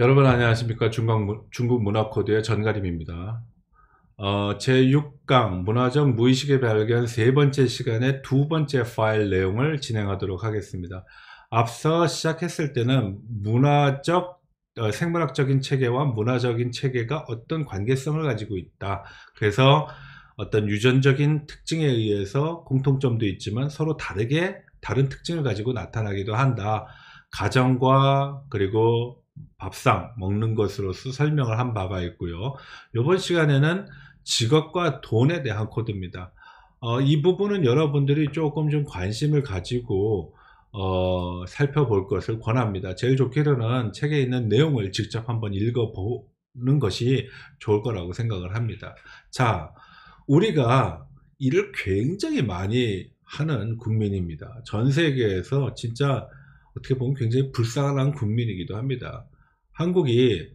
여러분 안녕하십니까 중국, 중국 문화코드의 전가림입니다 어, 제6강 문화적 무의식의 발견 세 번째 시간에 두 번째 파일 내용을 진행하도록 하겠습니다 앞서 시작했을 때는 문화적 어, 생물학적인 체계와 문화적인 체계가 어떤 관계성을 가지고 있다 그래서 어떤 유전적인 특징에 의해서 공통점도 있지만 서로 다르게 다른 특징을 가지고 나타나기도 한다 가정과 그리고 밥상 먹는 것으로서 설명을 한 바가 있고요. 이번 시간에는 직업과 돈에 대한 코드입니다. 어, 이 부분은 여러분들이 조금 좀 관심을 가지고 어, 살펴볼 것을 권합니다. 제일 좋게는 책에 있는 내용을 직접 한번 읽어보는 것이 좋을 거라고 생각을 합니다. 자, 우리가 일을 굉장히 많이 하는 국민입니다. 전 세계에서 진짜 어떻게 보면 굉장히 불쌍한 국민이기도 합니다. 한국이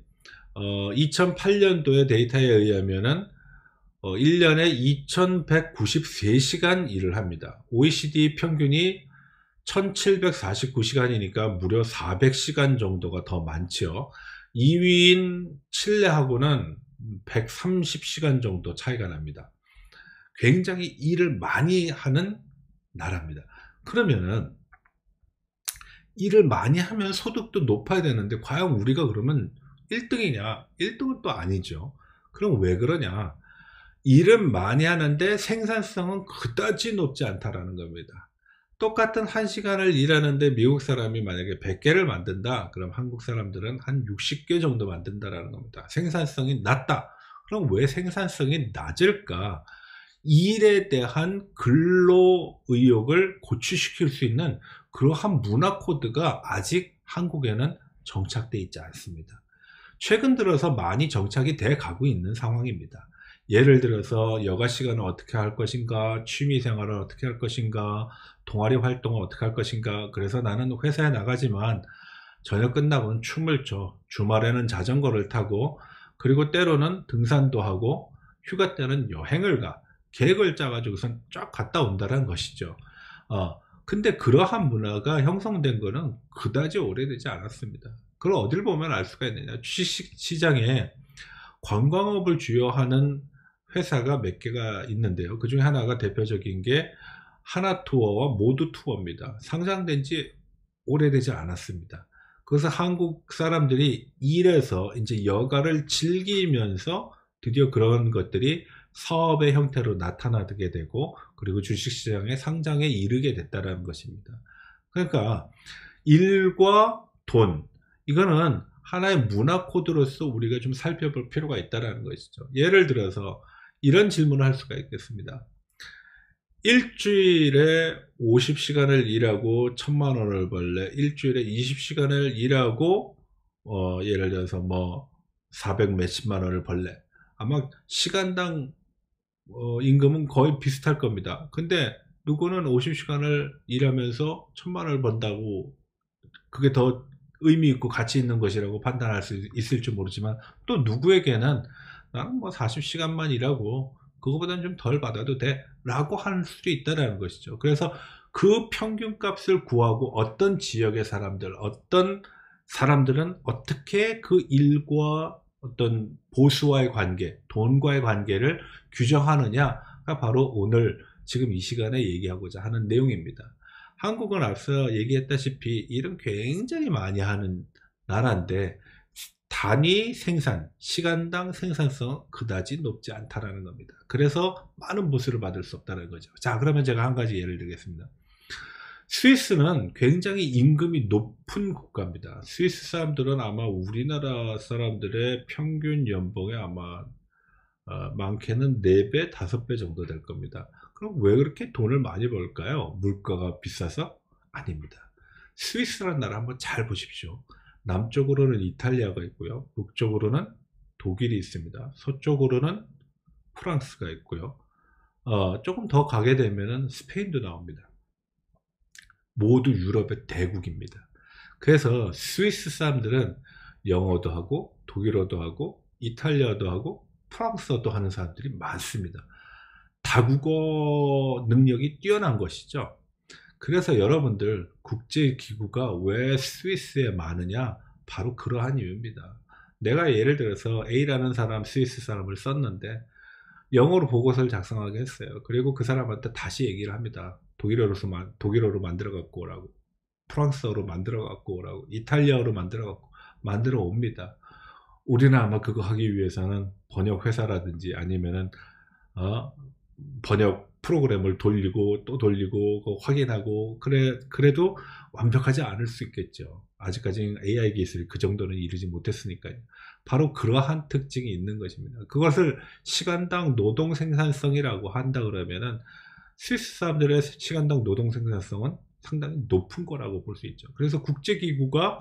어, 2008년도의 데이터에 의하면은 어, 1년에 2193시간 일을 합니다. OECD 평균이 1749시간이니까 무려 400시간 정도가 더 많지요. 2위인 칠레하고는 130시간 정도 차이가 납니다. 굉장히 일을 많이 하는 나라입니다. 그러면은 일을 많이 하면 소득도 높아야 되는데 과연 우리가 그러면 1등이냐? 1등은 또 아니죠. 그럼 왜 그러냐? 일은 많이 하는데 생산성은 그다지 높지 않다라는 겁니다. 똑같은 한시간을 일하는데 미국 사람이 만약에 100개를 만든다. 그럼 한국 사람들은 한 60개 정도 만든다라는 겁니다. 생산성이 낮다. 그럼 왜 생산성이 낮을까? 일에 대한 근로 의욕을 고취시킬 수 있는 그러한 문화 코드가 아직 한국에는 정착돼 있지 않습니다. 최근 들어서 많이 정착이 돼 가고 있는 상황입니다. 예를 들어서 여가 시간을 어떻게 할 것인가, 취미 생활을 어떻게 할 것인가, 동아리 활동을 어떻게 할 것인가. 그래서 나는 회사에 나가지만 저녁 끝나면 춤을 춰. 주말에는 자전거를 타고 그리고 때로는 등산도 하고 휴가 때는 여행을 가. 계획을 짜가지고선 쫙 갔다 온다는 것이죠. 어, 근데 그러한 문화가 형성된 거는 그다지 오래되지 않았습니다. 그걸 어딜 보면 알 수가 있느냐. 주식 시장에 관광업을 주요 하는 회사가 몇 개가 있는데요. 그 중에 하나가 대표적인 게 하나투어와 모두투어입니다. 상장된 지 오래되지 않았습니다. 그래서 한국 사람들이 일해서 이제 여가를 즐기면서 드디어 그런 것들이 사업의 형태로 나타나게 되고 그리고 주식시장의 상장에 이르게 됐다라는 것입니다. 그러니까 일과 돈 이거는 하나의 문화 코드로서 우리가 좀 살펴볼 필요가 있다라는 것이죠. 예를 들어서 이런 질문을 할 수가 있겠습니다. 일주일에 50시간을 일하고 천만 원을 벌래 일주일에 20시간을 일하고 어, 예를 들어서 뭐400 몇십만 원을 벌래 아마 시간당 어, 임금은 거의 비슷할 겁니다. 근데 누구는 50시간을 일하면서 천만 원을 번다고 그게 더 의미 있고 가치 있는 것이라고 판단할 수 있을지 모르지만 또 누구에게는 나는 뭐 40시간만 일하고 그거보다는 좀 덜 받아도 돼 라고 할 수도 있다라는 것이죠. 그래서 그 평균값을 구하고 어떤 지역의 사람들, 어떤 사람들은 어떻게 그 일과 어떤 보수와의 관계, 돈과의 관계를 규정하느냐가 바로 오늘 지금 이 시간에 얘기하고자 하는 내용입니다. 한국은 앞서 얘기했다시피 일은 굉장히 많이 하는 나라인데 단위 생산, 시간당 생산성 그다지 높지 않다라는 겁니다. 그래서 많은 보수를 받을 수 없다는 거죠. 자, 그러면 제가 한 가지 예를 들겠습니다. 스위스는 굉장히 임금이 높은 국가입니다. 스위스 사람들은 아마 우리나라 사람들의 평균 연봉에 아마 어, 많게는 4배, 5배 정도 될 겁니다. 그럼 왜 그렇게 돈을 많이 벌까요? 물가가 비싸서? 아닙니다. 스위스라는 나라 한번 잘 보십시오. 남쪽으로는 이탈리아가 있고요. 북쪽으로는 독일이 있습니다. 서쪽으로는 프랑스가 있고요. 어, 조금 더 가게 되면은 스페인도 나옵니다. 모두 유럽의 대국입니다. 그래서 스위스 사람들은 영어도 하고 독일어도 하고 이탈리아도 하고 프랑스어도 하는 사람들이 많습니다. 다국어 능력이 뛰어난 것이죠. 그래서 여러분들 국제기구가 왜 스위스에 많으냐 바로 그러한 이유입니다. 내가 예를 들어서 A라는 사람 스위스 사람을 썼는데 영어로 보고서를 작성하게 했어요. 그리고 그 사람한테 다시 얘기를 합니다. 독일어로서 만, 독일어로 만들어갖고 오 라고 프랑스어로 만들어갖고 오 라고 이탈리아어로 만들어갖고 만들어 옵니다. 우리는 아마 그거 하기 위해서는 번역 회사라든지 아니면은 어, 번역 프로그램을 돌리고 또 돌리고 확인하고 그래 그래도 완벽하지 않을 수 있겠죠. 아직까지는 AI 기술이 그 정도는 이르지 못했으니까요. 바로 그러한 특징이 있는 것입니다. 그것을 시간당 노동 생산성이라고 한다 그러면은 스위스 사람들의 시간당 노동 생산성은 상당히 높은 거라고 볼 수 있죠. 그래서 국제기구가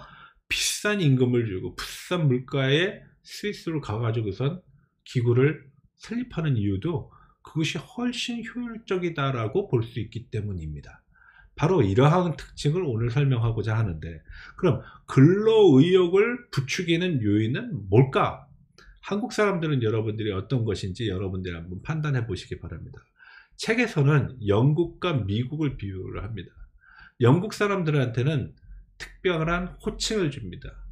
비싼 임금을 주고 비싼 물가에 스위스로 가가지고선 기구를 설립하는 이유도 그것이 훨씬 효율적이다라고 볼 수 있기 때문입니다. 바로 이러한 특징을 오늘 설명하고자 하는데 그럼 근로의욕을 부추기는 요인은 뭘까? 한국 사람들은 여러분들이 어떤 것인지 여러분들이 한번 판단해 보시기 바랍니다. 책에서는 영국과 미국을 비유를 합니다. 영국 사람들한테는 특별한 호칭을 줍니다.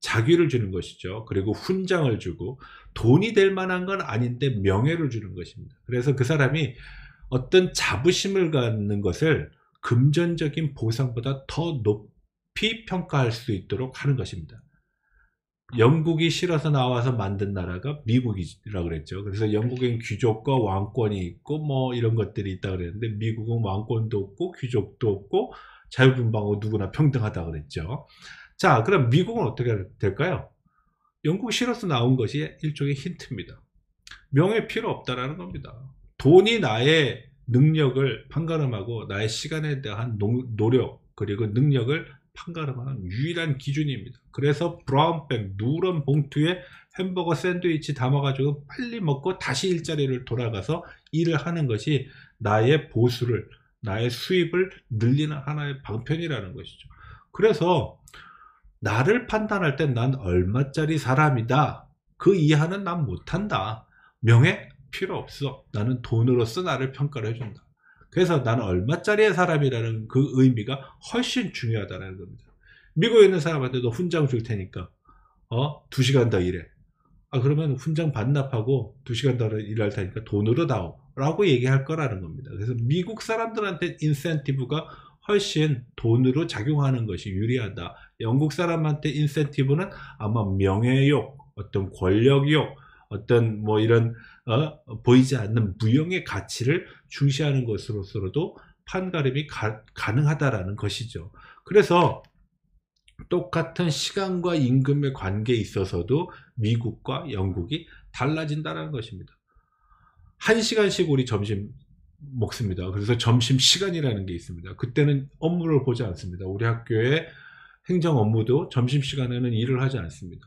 자기를 주는 것이죠. 그리고 훈장을 주고 돈이 될 만한 건 아닌데 명예를 주는 것입니다. 그래서 그 사람이 어떤 자부심을 갖는 것을 금전적인 보상보다 더 높이 평가할 수 있도록 하는 것입니다. 영국이 싫어서 나와서 만든 나라가 미국이라 고 그랬죠. 그래서 영국엔 귀족과 왕권이 있고 뭐 이런 것들이 있다 그랬는데 미국은 왕권도 없고 귀족도 없고 자유분방하고 누구나 평등하다 그랬죠. 자, 그럼 미국은 어떻게 될까요? 영국 이 싫어서 나온 것이 일종의 힌트입니다. 명예 필요 없다라는 겁니다. 돈이 나의 능력을 판가름하고 나의 시간에 대한 노력 그리고 능력을 판가름하는 유일한 기준입니다. 그래서 브라운백 누런 봉투에 햄버거 샌드위치 담아가지고 빨리 먹고 다시 일자리를 돌아가서 일을 하는 것이 나의 보수를 나의 수입을 늘리는 하나의 방편이라는 것이죠. 그래서 나를 판단할 땐 난 얼마짜리 사람이다. 그 이하는 난 못한다. 명예 필요 없어. 나는 돈으로서 나를 평가를 해준다. 그래서 나는 얼마짜리의 사람이라는 그 의미가 훨씬 중요하다는 겁니다. 미국에 있는 사람한테 도 훈장 줄 테니까 어? 2시간 더 일해. 아 그러면 훈장 반납하고 2시간 더 일할 테니까 돈으로 나오 라고 얘기할 거라는 겁니다. 그래서 미국 사람들한테 인센티브가 훨씬 돈으로 작용하는 것이 유리하다. 영국 사람한테 인센티브는 아마 명예욕, 어떤 권력욕, 어떤 뭐 이런 어, 보이지 않는 무형의 가치를 중시하는 것으로서도 판가름이 가, 가능하다라는 것이죠. 그래서 똑같은 시간과 임금의 관계에 있어서도 미국과 영국이 달라진다는 라 것입니다. 한 시간씩 우리 점심 먹습니다. 그래서 점심 시간이라는 게 있습니다. 그때는 업무를 보지 않습니다. 우리 학교의 행정 업무도 점심 시간에는 일을 하지 않습니다.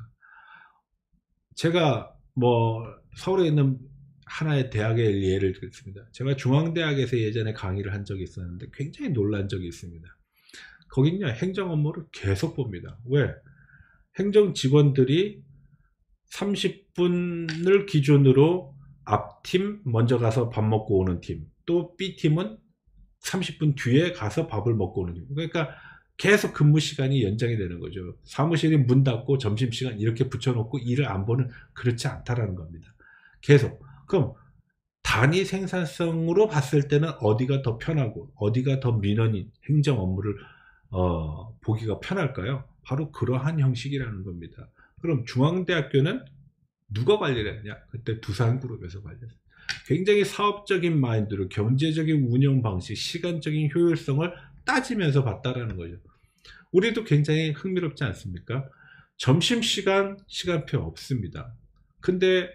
제가 뭐 서울에 있는 하나의 대학의 예를 들겠습니다. 제가 중앙대학에서 예전에 강의를 한 적이 있었는데 굉장히 놀란 적이 있습니다. 거기는요 행정 업무를 계속 봅니다. 왜? 행정 직원들이 30분을 기준으로 앞팀 먼저 가서 밥 먹고 오는 팀, 또 B팀은 30분 뒤에 가서 밥을 먹고 오는 팀. 그러니까 계속 근무 시간이 연장이 되는 거죠. 사무실이 문 닫고 점심시간 이렇게 붙여놓고 일을 안 보는 그렇지 않다라는 겁니다. 계속. 그럼 단위 생산성으로 봤을 때는 어디가 더 편하고 어디가 더 민원인 행정 업무를 어, 보기가 편할까요? 바로 그러한 형식이라는 겁니다. 그럼 중앙대학교는 누가 관리를 했냐? 그때 두산그룹에서 관리했어요. 굉장히 사업적인 마인드로 경제적인 운영 방식, 시간적인 효율성을 따지면서 봤다라는 거죠. 우리도 굉장히 흥미롭지 않습니까? 점심시간 시간표 없습니다. 근데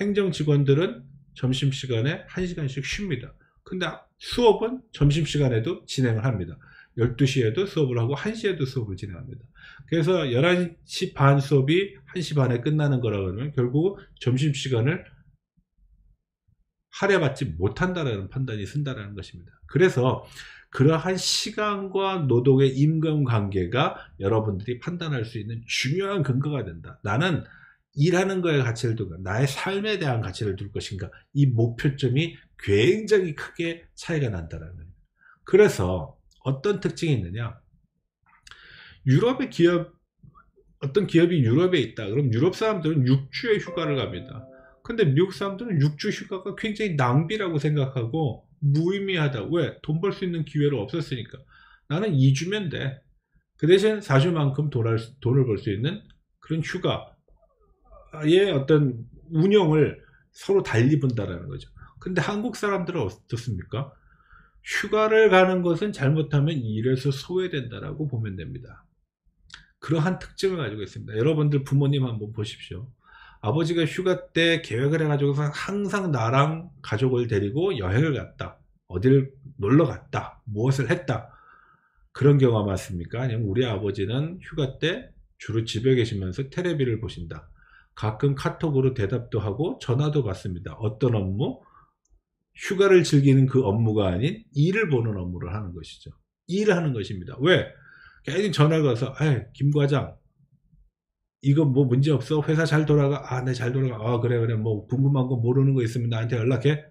행정 직원들은 점심시간에 1시간씩 쉽니다. 근데 수업은 점심시간에도 진행을 합니다. 12시에도 수업을 하고 1시에도 수업을 진행합니다. 그래서 11시 반 수업이 1시 반에 끝나는 거라 그러면 결국 점심시간을 할애받지 못한다라는 판단이 쓴다라는 것입니다. 그래서 그러한 시간과 노동의 임금 관계가 여러분들이 판단할 수 있는 중요한 근거가 된다. 나는 일하는 거에 가치를 두고 나의 삶에 대한 가치를 둘 것인가 이 목표점이 굉장히 크게 차이가 난다는 겁니다. 그래서 어떤 특징이 있느냐 유럽의 기업 어떤 기업이 유럽에 있다 그럼 유럽 사람들은 6주의 휴가를 갑니다 근데 미국 사람들은 6주 휴가가 굉장히 낭비라고 생각하고 무의미하다. 왜? 돈 벌 수 있는 기회를 없었으니까. 나는 2주면 돼. 그 대신 4주만큼 돈을, 돈을 벌 수 있는 그런 휴가의 어떤 운영을 서로 달리 본다라는 거죠. 근데 한국 사람들은 어떻습니까? 휴가를 가는 것은 잘못하면 일에서 소외된다라고 보면 됩니다. 그러한 특징을 가지고 있습니다. 여러분들 부모님 한번 보십시오. 아버지가 휴가 때 계획을 해가지고 서 항상 나랑 가족을 데리고 여행을 갔다. 어딜 놀러 갔다. 무엇을 했다. 그런 경우가 많습니까? 아니면 우리 아버지는 휴가 때 주로 집에 계시면서 테레비를 보신다. 가끔 카톡으로 대답도 하고 전화도 받습니다. 어떤 업무? 휴가를 즐기는 그 업무가 아닌 일을 보는 업무를 하는 것이죠. 일을 하는 것입니다. 왜? 괜히 전화가 서김 과장, 이거 뭐 문제 없어? 회사 잘 돌아가? 아, 네, 잘 돌아가. 아, 그래, 그래. 뭐 궁금한 거 모르는 거 있으면 나한테 연락해.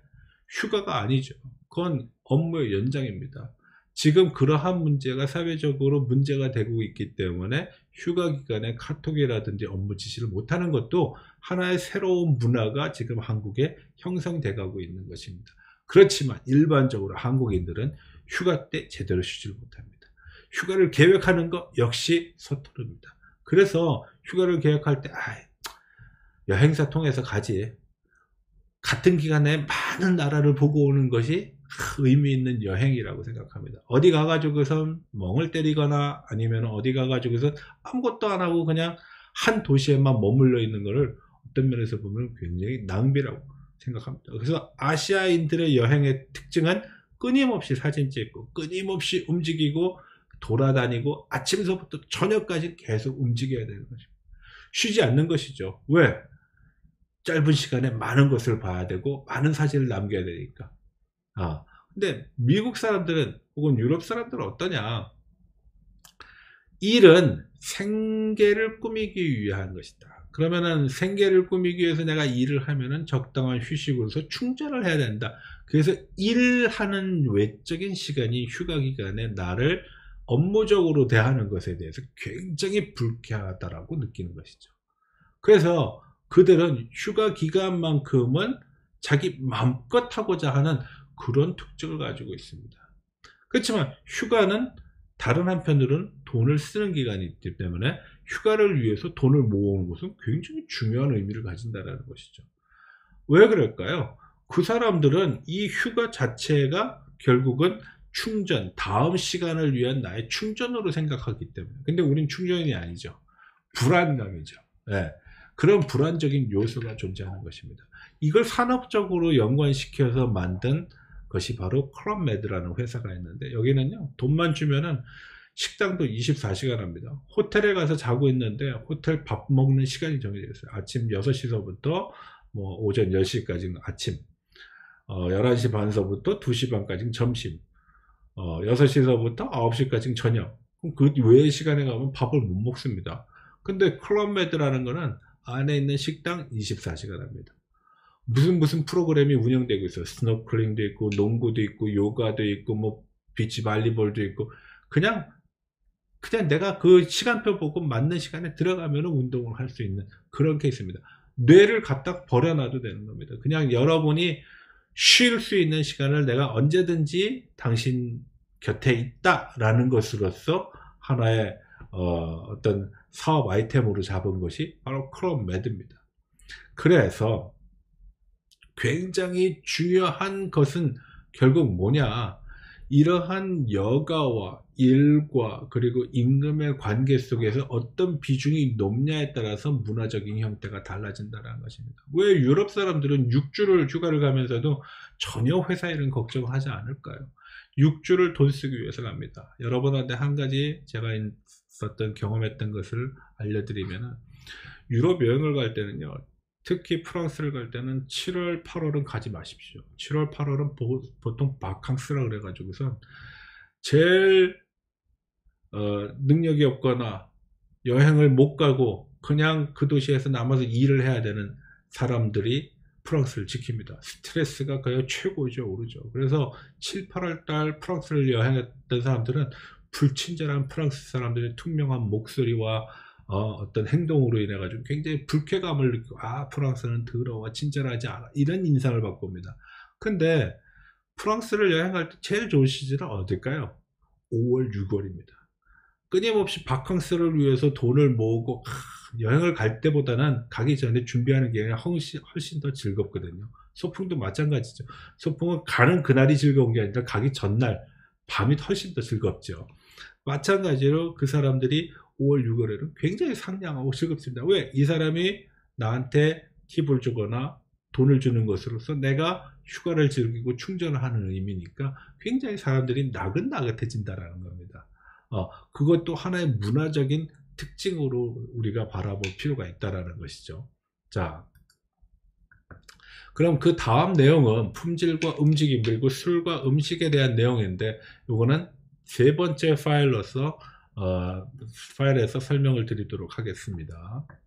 휴가가 아니죠. 그건 업무의 연장입니다. 지금 그러한 문제가 사회적으로 문제가 되고 있기 때문에 휴가 기간에 카톡이라든지 업무 지시를 못하는 것도 하나의 새로운 문화가 지금 한국에 형성돼 가고 있는 것입니다. 그렇지만 일반적으로 한국인들은 휴가 때 제대로 쉬지를 못합니다. 휴가를 계획하는 것 역시 서투릅니다. 그래서 휴가를 계약할 때 아, 여행사 통해서 가지. 같은 기간에 많은 나라를 보고 오는 것이 의미 있는 여행이라고 생각합니다. 어디 가가지고선 멍을 때리거나 아니면 어디 가가지고선 아무것도 안 하고 그냥 한 도시에만 머물러 있는 것을 어떤 면에서 보면 굉장히 낭비라고 생각합니다. 그래서 아시아인들의 여행의 특징은 끊임없이 사진 찍고 끊임없이 움직이고 돌아다니고 아침서부터 저녁까지 계속 움직여야 되는 것입니다. 쉬지 않는 것이죠. 왜? 짧은 시간에 많은 것을 봐야 되고 많은 사진을 남겨야 되니까. 아, 근데 미국 사람들은 혹은 유럽 사람들은 어떠냐? 일은 생계를 꾸미기 위한 것이다. 그러면은 생계를 꾸미기 위해서 내가 일을 하면은 적당한 휴식으로서 충전을 해야 된다. 그래서 일하는 외적인 시간이 휴가 기간에 나를 업무적으로 대하는 것에 대해서 굉장히 불쾌하다라고 느끼는 것이죠. 그래서 그들은 휴가 기간만큼은 자기 마음껏 하고자 하는 그런 특징을 가지고 있습니다. 그렇지만 휴가는 다른 한편으로는 돈을 쓰는 기간이기 때문에 휴가를 위해서 돈을 모으는 것은 굉장히 중요한 의미를 가진다라는 것이죠. 왜 그럴까요? 그 사람들은 이 휴가 자체가 결국은 충전, 다음 시간을 위한 나의 충전으로 생각하기 때문에. 근데 우린 충전이 아니죠. 불안감이죠. 네. 그런 불안적인 요소가 존재하는 것입니다. 이걸 산업적으로 연관시켜서 만든 것이 바로 크롬메드라는 회사가 있는데 여기는요 돈만 주면은 식당도 24시간 합니다. 호텔에 가서 자고 있는데 호텔 밥 먹는 시간이 정해져 있어요. 아침 6시서부터 뭐 오전 10시까지는 아침 어, 11시 반서부터 2시 반까지는 점심 어, 6시서부터 9시까지 저녁. 그럼 그 외의 시간에 가면 밥을 못 먹습니다. 근데 클럽메드라는 거는 안에 있는 식당 24시간 합니다. 무슨 무슨 프로그램이 운영되고 있어요. 스노클링도 있고, 농구도 있고, 요가도 있고, 뭐, 비치 발리볼도 있고, 그냥, 그냥 내가 그 시간표 보고 맞는 시간에 들어가면 운동을 할 수 있는 그런 케이스입니다. 뇌를 갖다 버려놔도 되는 겁니다. 그냥 여러분이 쉴 수 있는 시간을 내가 언제든지 당신 곁에 있다라는 것으로서 하나의 어, 떤 사업 아이템으로 잡은 것이 바로 크롬 매드입니다. 그래서 굉장히 중요한 것은 결국 뭐냐? 이러한 여가와 일과 그리고 임금의 관계 속에서 어떤 비중이 높냐에 따라서 문화적인 형태가 달라진다는 것입니다. 왜 유럽 사람들은 6주를 휴가를 가면서도 전혀 회사 일은 걱정하지 않을까요? 6주를 돈 쓰기 위해서 갑니다. 여러분한테 한 가지 제가 있었던 경험했던 것을 알려드리면 유럽 여행을 갈 때는요. 특히 프랑스를 갈 때는 7월, 8월은 가지 마십시오. 7월, 8월은 보, 통 바캉스라 그래가지고서 제일 어, 능력이 없거나 여행을 못 가고 그냥 그 도시에서 남아서 일을 해야 되는 사람들이 프랑스를 지킵니다. 스트레스가 거의 최고죠. 오르죠. 그래서 7, 8월 달 프랑스를 여행했던 사람들은 불친절한 프랑스 사람들의 투명한 목소리와 어, 떤 행동으로 인해 가지고 굉장히 불쾌감을 느끼고 아 프랑스는 더러워 친절하지 않아 이런 인상을 받고 옵니다. 근데 프랑스를 여행할 때 제일 좋은 시즌은 어딜까요? 5월, 6월입니다. 끊임없이 바캉스를 위해서 돈을 모으고 여행을 갈 때보다는 가기 전에 준비하는 게 훨씬, 훨씬 더 즐겁거든요. 소풍도 마찬가지죠. 소풍은 가는 그날이 즐거운 게 아니라 가기 전날 밤이 훨씬 더 즐겁죠. 마찬가지로 그 사람들이 5월 6월에는 굉장히 상냥하고 즐겁습니다. 왜? 이 사람이 나한테 팁을 주거나 돈을 주는 것으로서 내가 휴가를 즐기고 충전을 하는 의미니까 굉장히 사람들이 나긋나긋해진다라는 겁니다. 어, 그것도 하나의 문화적인 특징으로 우리가 바라볼 필요가 있다라는 것이죠. 자, 그럼 그 다음 내용은 품질과 움직임 그리고 술과 음식에 대한 내용인데 이거는 세 번째 파일로서 어, 파일에서 설명을 드리도록 하겠습니다.